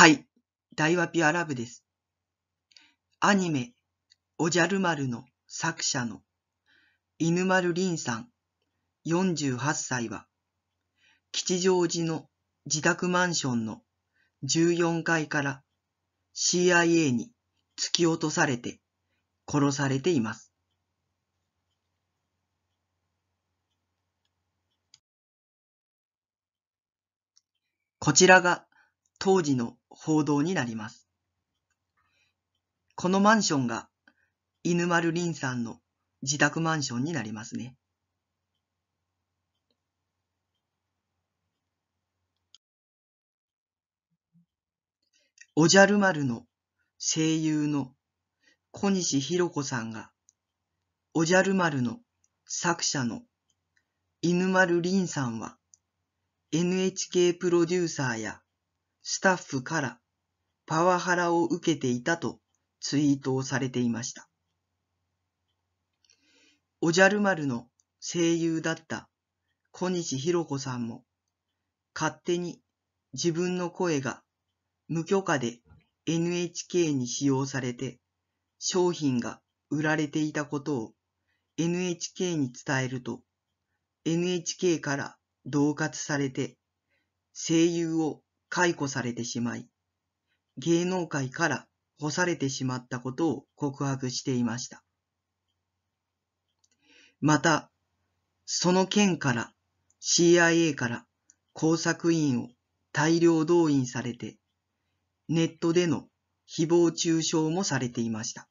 はい、大和ピアラブです。アニメ、おじゃる丸の作者の犬丸凛さん、48歳は、吉祥寺の自宅マンションの14階から CIA に突き落とされて殺されています。こちらが当時の報道になります。このマンションが犬丸林さんの自宅マンションになりますね。おじゃる丸の声優の小西博子さんが、おじゃる丸の作者の犬丸林さんは、NHK プロデューサーやスタッフからパワハラを受けていたとツイートをされていました。おじゃる丸の声優だった小西ろ子さんも勝手に自分の声が無許可で NHK に使用されて商品が売られていたことを NHK に伝えると NHK から恫喝されて声優を解雇されてしまい、芸能界から干されてしまったことを告白していました。また、その件から CIA から工作員を大量動員されて、ネットでの誹謗中傷もされていました。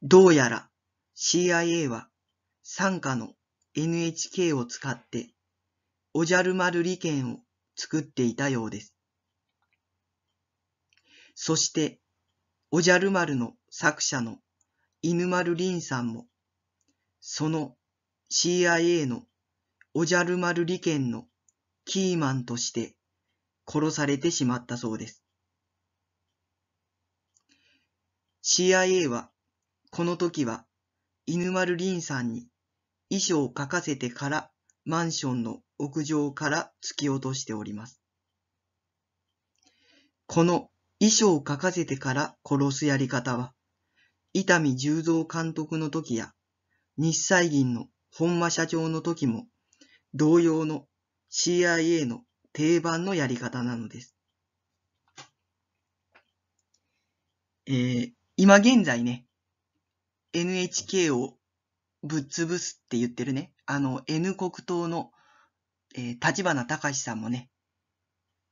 どうやら CIA は傘下の NHK を使っておじゃる丸利権を作っていたようです。そして、おじゃる丸の作者の犬丸凛さんも、その CIA のおじゃる丸利権のキーマンとして殺されてしまったそうです。CIA は、この時は犬丸凛さんに遺書を書かせてからマンションの屋上から突き落としております。この遺書を書かせてから殺すやり方は、伊丹十三監督の時や、日西銀の本間社長の時も、同様の CIA の定番のやり方なのです。えー、今現在ね、NHK をぶっ潰すって言ってるね、あの N 国党のえー、立花隆さんもね、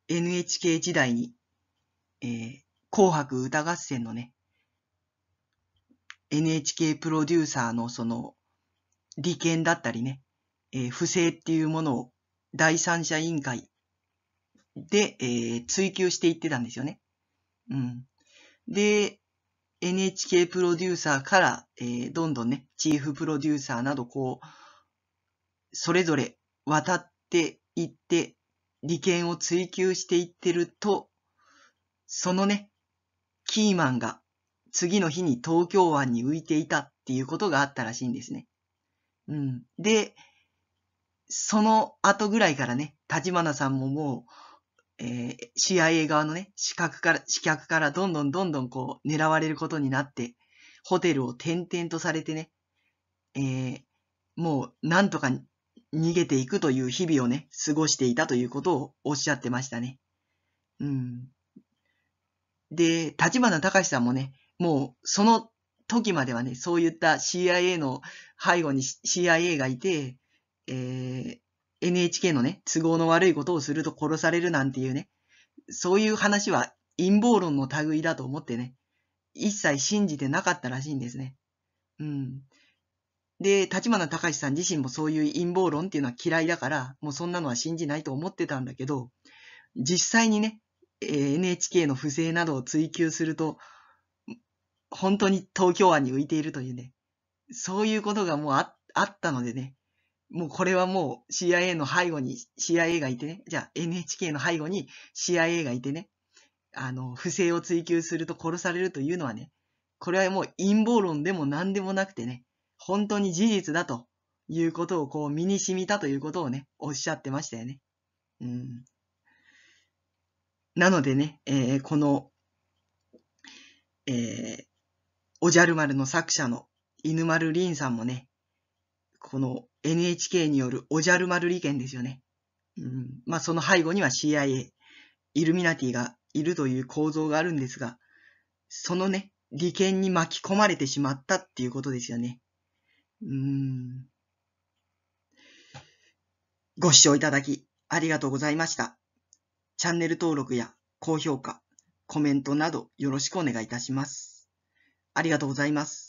NHK 時代に、えー、紅白歌合戦のね、NHK プロデューサーのその、利権だったりね、えー、不正っていうものを第三者委員会で、えー、追求していってたんですよね。うん。で、NHK プロデューサーから、えー、どんどんね、チーフプロデューサーなどこう、それぞれ渡っっていって、利権を追求していってると、そのね、キーマンが次の日に東京湾に浮いていたっていうことがあったらしいんですね。うん。で、その後ぐらいからね、立花さんももう、えー、CIA 側のね、資格から、資客からどんどんどんどんこう、狙われることになって、ホテルを転々とされてね、えー、もう、なんとか逃げていくという日々をね、過ごしていたということをおっしゃってましたね。うん。で、立花隆さんもね、もうその時まではね、そういった CIA の背後に CIA がいて、えー、NHK のね、都合の悪いことをすると殺されるなんていうね、そういう話は陰謀論の類だと思ってね、一切信じてなかったらしいんですね。うん。で、立花隆さん自身もそういう陰謀論っていうのは嫌いだから、もうそんなのは信じないと思ってたんだけど、実際にね、NHK の不正などを追求すると、本当に東京湾に浮いているというね、そういうことがもうああったのでね、もうこれはもう CIA の背後に CIA がいてね、じゃあ NHK の背後に CIA がいてね、あの、不正を追求すると殺されるというのはね、これはもう陰謀論でも何でもなくてね、本当に事実だということをこう身に染みたということをね、おっしゃってましたよね。うん。なのでね、えー、この、えー、おじゃる丸の作者の犬丸凛さんもね、この NHK によるおじゃる丸利権ですよね。うん、まあその背後には CIA、イルミナティがいるという構造があるんですが、そのね、利権に巻き込まれてしまったっていうことですよね。うん。ご視聴いただきありがとうございました。チャンネル登録や高評価、コメントなどよろしくお願いいたします。ありがとうございます。